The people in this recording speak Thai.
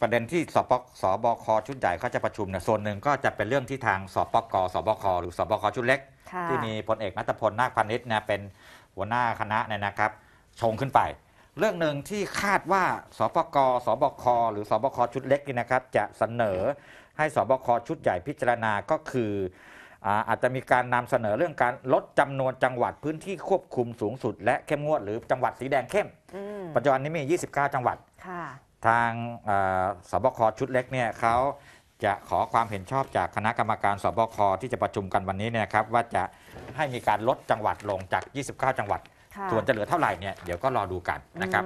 ประเด็นที่สปสบคชุดใหญ่เขาจะประชุมเนี่ยส่วนหนึ่งก็จะเป็นเรื่องที่ทางสปกสบคหรือสบคชุดเล็ก ที่มีพลเอกนัตพลนาคพันธ์เนี่ยเป็นหัวหน้าคณะเนี่ยนะครับ ชงขึ้นไป เรื่องหนึ่งที่คาดว่าสปกสบคหรือสบคชุดเล็กนี่นะครับ จะเสนอให้สบคชุดใหญ่พิจารณาก็คืออาจจะมีการนำเสนอเรื่องการลดจำนวนจังหวัดพื้นที่ควบคุมสูงสุดและเข้มงวดหรือจังหวัดสีแดงเข้มปัจจุบันนี้มี 29 จังหวัดทางสบคชุดเล็กเนี่ยเขาจะขอความเห็นชอบจากคณะกรรมการสบคที่จะประชุมกันวันนี้เนี่ยครับว่าจะให้มีการลดจังหวัดลงจาก 29 จังหวัดส่วนจะเหลือเท่าไหร่เนี่ยเดี๋ยวก็รอดูกันนะครับ